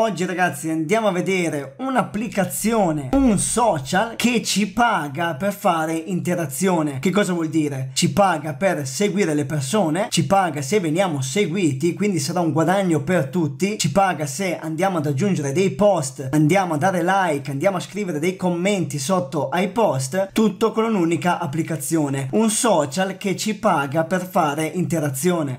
Oggi ragazzi andiamo a vedere un'applicazione, un social che ci paga per fare interazione. Che cosa vuol dire? Ci paga per seguire le persone, ci paga se veniamo seguiti, quindi sarà un guadagno per tutti, ci paga se andiamo ad aggiungere dei post, andiamo a dare like, andiamo a scrivere dei commenti sotto ai post, tutto con un'unica applicazione. Un social che ci paga per fare interazione.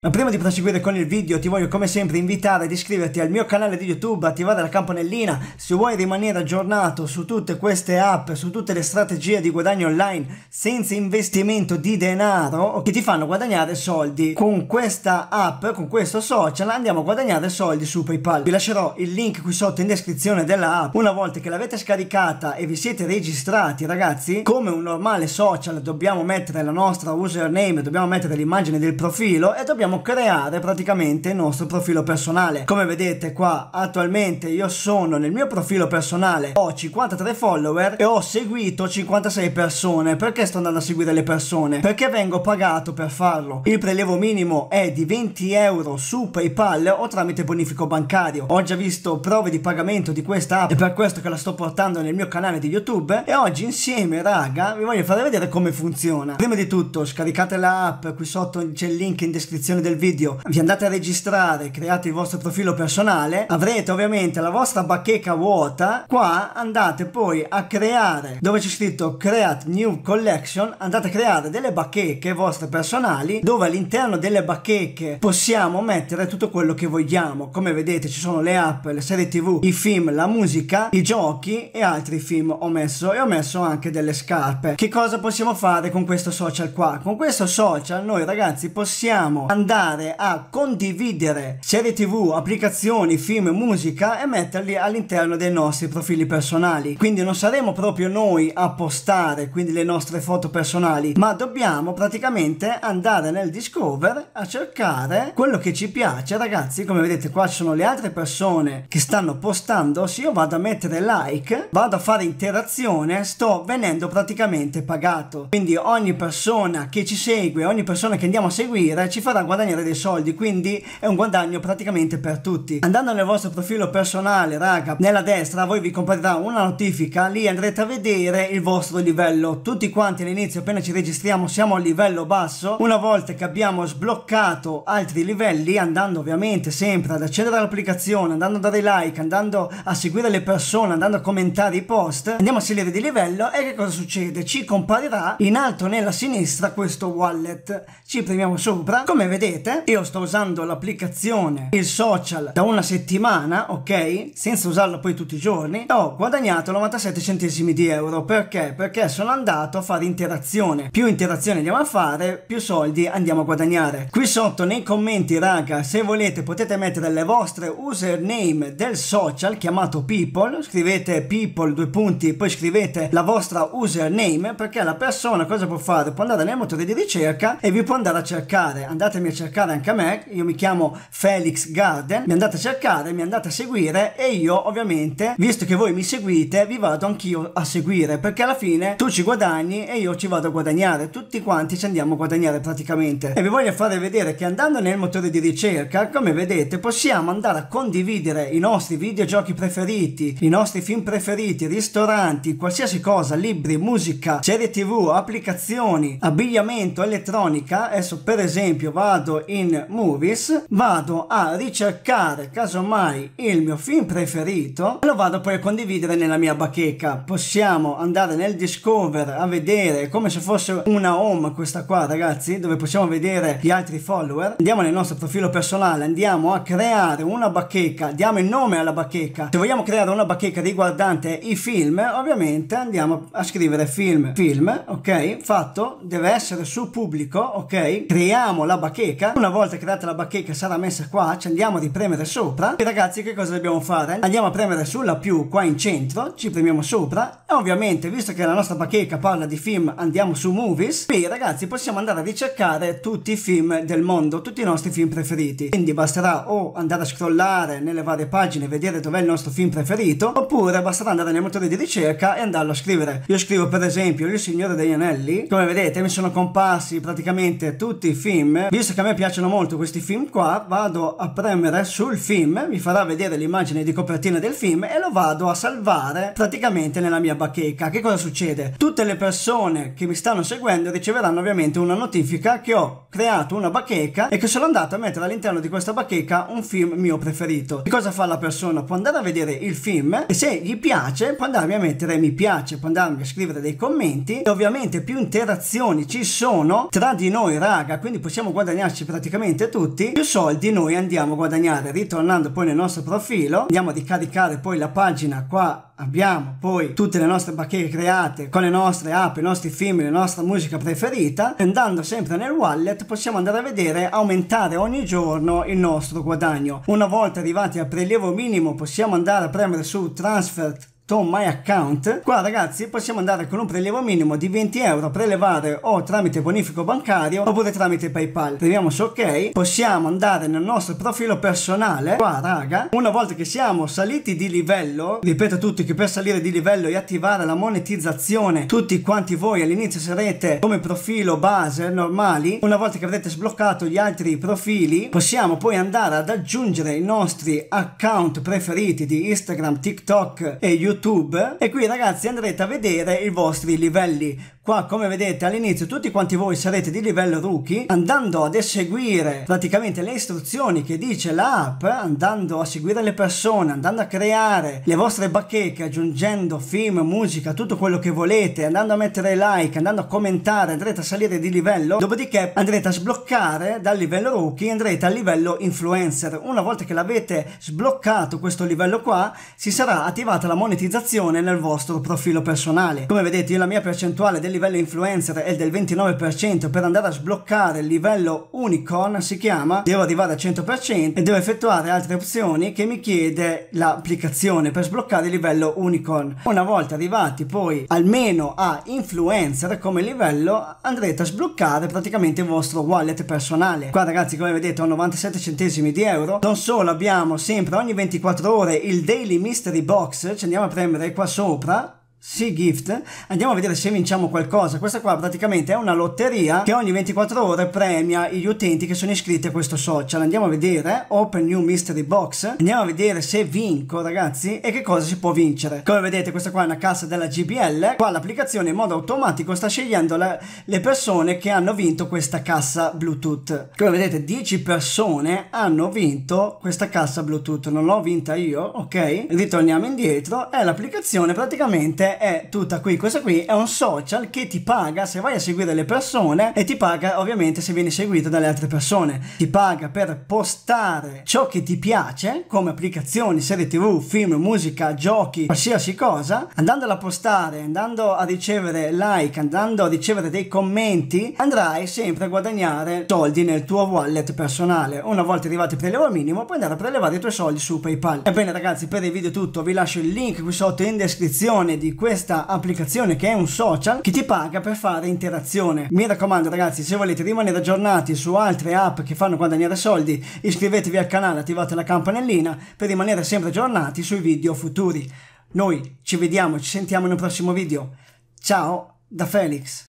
Ma prima di proseguire con il video ti voglio come sempre invitare ad iscriverti al mio canale di YouTube, attivare la campanellina se vuoi rimanere aggiornato su tutte queste app, su tutte le strategie di guadagno online senza investimento di denaro che ti fanno guadagnare soldi. Con questa app, con questo social andiamo a guadagnare soldi su PayPal. Vi lascerò il link qui sotto in descrizione della app. Una volta che l'avete scaricata e vi siete registrati ragazzi, come un normale social dobbiamo mettere la nostra username, dobbiamo mettere l'immagine del profilo e dobbiamo possiamo creare praticamente il nostro profilo personale. Come vedete qua attualmente io sono nel mio profilo personale, ho 53 follower e ho seguito 56 persone. Perché sto andando a seguire le persone? Perché vengo pagato per farlo. Il prelievo minimo è di 20 euro su PayPal o tramite bonifico bancario. Ho già visto prove di pagamento di questa app, e per questo che la sto portando nel mio canale di YouTube e oggi insieme raga vi voglio fare vedere come funziona. Prima di tutto scaricate la app, qui sotto c'è il link in descrizione descrizione del video vi andate a registrare, create il vostro profilo personale, avrete ovviamente la vostra bacheca vuota, qua andate poi a creare, dove c'è scritto Create New Collection, andate a creare delle bacheche vostre personali, dove all'interno delle bacheche possiamo mettere tutto quello che vogliamo, come vedete ci sono le app, le serie tv, i film, la musica, i giochi e altri film ho messo e ho messo anche delle scarpe. Che cosa possiamo fare con questo social qua? Con questo social noi ragazzi possiamo andare andare a condividere serie tv, applicazioni, film, musica e metterli all'interno dei nostri profili personali. Quindi non saremo proprio noi a postare quindi le nostre foto personali, ma dobbiamo praticamente andare nel Discover a cercare quello che ci piace. Ragazzi, come vedete qua ci sono le altre persone che stanno postando, se io vado a mettere like, vado a fare interazione, sto venendo praticamente pagato. Quindi ogni persona che ci segue, ogni persona che andiamo a seguire ci farà guardare guadagnare dei soldi, quindi è un guadagno praticamente per tutti. Andando nel vostro profilo personale, raga, nella destra voi vi comparirà una notifica, lì andrete a vedere il vostro livello. Tutti quanti all'inizio appena ci registriamo siamo a livello basso, una volta che abbiamo sbloccato altri livelli, andando ovviamente sempre ad accedere all'applicazione, andando a dare like, andando a seguire le persone, andando a commentare i post, andiamo a salire di livello e che cosa succede? Ci comparirà in alto nella sinistra questo wallet. Ci premiamo sopra, come vedete vedete io sto usando l'applicazione, il social da una settimana, ok? Senza usarla poi tutti i giorni. Ho guadagnato 97 centesimi di euro. Perché? Perché sono andato a fare interazione. Più interazione andiamo a fare, più soldi andiamo a guadagnare. Qui sotto nei commenti, raga, se volete potete mettere le vostre username del social chiamato people. Scrivete people, due punti, poi scrivete la vostra username perché la persona cosa può fare? Può andare nel motore di ricerca e vi può andare a cercare. Andatemi a cercare cercare anche a me, io mi chiamo Felix Garden, mi andate a cercare, mi andate a seguire e io ovviamente, visto che voi mi seguite, vi vado anch'io a seguire perché alla fine tu ci guadagni e io ci vado a guadagnare, tutti quanti ci andiamo a guadagnare praticamente. E vi voglio fare vedere che andando nel motore di ricerca, come vedete, possiamo andare a condividere i nostri videogiochi preferiti, i nostri film preferiti, ristoranti, qualsiasi cosa, libri, musica, serie tv, applicazioni, abbigliamento, elettronica. Adesso per esempio vado vado in movies, vado a ricercare casomai il mio film preferito e lo vado poi a condividere nella mia bacheca. Possiamo andare nel Discover a vedere come se fosse una home questa qua ragazzi, dove possiamo vedere gli altri follower. Andiamo nel nostro profilo personale, andiamo a creare una bacheca, diamo il nome alla bacheca. Se vogliamo creare una bacheca riguardante i film, ovviamente andiamo a scrivere film, film, ok? Fatto, deve essere su pubblico, ok? Creiamo la bacheca bacheca. Una volta creata la bacheca sarà messa qua, ci andiamo di premere sopra. E ragazzi che cosa dobbiamo fare? Andiamo a premere sulla più qua in centro, ci premiamo sopra e ovviamente visto che la nostra bacheca parla di film andiamo su movies. Qui ragazzi possiamo andare a ricercare tutti i film del mondo, tutti i nostri film preferiti. Quindi basterà o andare a scrollare nelle varie pagine e vedere dov'è il nostro film preferito oppure basterà andare nel motore di ricerca e andarlo a scrivere. Io scrivo per esempio Il Signore degli Anelli, come vedete mi sono comparsi praticamente tutti i film, visto che che a me piacciono molto questi film qua, vado a premere sul film, mi farà vedere l'immagine di copertina del film e lo vado a salvare praticamente nella mia bacheca. Che cosa succede? Tutte le persone che mi stanno seguendo riceveranno ovviamente una notifica che ho creato una bacheca e che sono andato a mettere all'interno di questa bacheca un film mio preferito. Che cosa fa la persona? Può andare a vedere il film e se gli piace può andarmi a mettere mi piace, può andarmi a scrivere dei commenti e ovviamente più interazioni ci sono tra di noi raga, quindi possiamo guadagnare guadagnarci praticamente tutti, più soldi noi andiamo a guadagnare. Ritornando poi nel nostro profilo, andiamo a ricaricare poi la pagina qua abbiamo poi tutte le nostre bacheche create con le nostre app, i nostri film, la nostra musica preferita, andando sempre nel wallet possiamo andare a vedere aumentare ogni giorno il nostro guadagno. Una volta arrivati al prelievo minimo possiamo andare a premere su transfer to my account qua ragazzi possiamo andare con un prelievo minimo di 20 euro prelevare o tramite bonifico bancario oppure tramite paypal premiamo su ok possiamo andare nel nostro profilo personale qua raga una volta che siamo saliti di livello ripeto a tutti che per salire di livello e attivare la monetizzazione tutti quanti voi all'inizio sarete come profilo base normali una volta che avrete sbloccato gli altri profili possiamo poi andare ad aggiungere i nostri account preferiti di instagram tiktok e youtube YouTube e qui ragazzi andrete a vedere i vostri livelli Qua come vedete all'inizio tutti quanti voi sarete di livello rookie andando ad eseguire praticamente le istruzioni che dice l'app, andando a seguire le persone, andando a creare le vostre bacheche, aggiungendo film, musica, tutto quello che volete, andando a mettere like, andando a commentare, andrete a salire di livello, dopodiché andrete a sbloccare dal livello rookie, andrete al livello influencer. Una volta che l'avete sbloccato questo livello qua, si sarà attivata la monetizzazione nel vostro profilo personale. Come vedete io la mia percentuale del livello influencer è del 29%, per andare a sbloccare il livello unicorn si chiama, devo arrivare al 100% e devo effettuare altre opzioni che mi chiede l'applicazione per sbloccare il livello unicorn. Una volta arrivati poi almeno a influencer come livello andrete a sbloccare praticamente il vostro wallet personale. Qua ragazzi come vedete ho 97 centesimi di euro, non solo abbiamo sempre ogni 24 ore il daily mystery box, ci andiamo a premere qua sopra Sea Gift, andiamo a vedere se vinciamo qualcosa. Questa qua praticamente è una lotteria che ogni 24 ore premia gli utenti che sono iscritti a questo social. Andiamo a vedere, Open New Mystery Box, andiamo a vedere se vinco ragazzi e che cosa si può vincere. Come vedete questa qua è una cassa della GBL, qua l'applicazione in modo automatico sta scegliendo le, le persone che hanno vinto questa cassa Bluetooth. Come vedete 10 persone hanno vinto questa cassa Bluetooth, non l'ho vinta io, ok? Ritorniamo indietro e l'applicazione praticamente è tutta qui, questo qui è un social che ti paga se vai a seguire le persone e ti paga ovviamente se vieni seguito dalle altre persone. Ti paga per postare ciò che ti piace come applicazioni, serie tv, film, musica, giochi, qualsiasi cosa, andandola a postare, andando a ricevere like, andando a ricevere dei commenti, andrai sempre a guadagnare soldi nel tuo wallet personale. Una volta arrivati al prelevo minimo puoi andare a prelevare i tuoi soldi su PayPal. Ebbene ragazzi, per il video tutto, vi lascio il link qui sotto in descrizione di questa applicazione che è un social che ti paga per fare interazione. Mi raccomando ragazzi, se volete rimanere aggiornati su altre app che fanno guadagnare soldi, iscrivetevi al canale, attivate la campanellina per rimanere sempre aggiornati sui video futuri. Noi ci vediamo, ci sentiamo nel prossimo video. Ciao da Felix.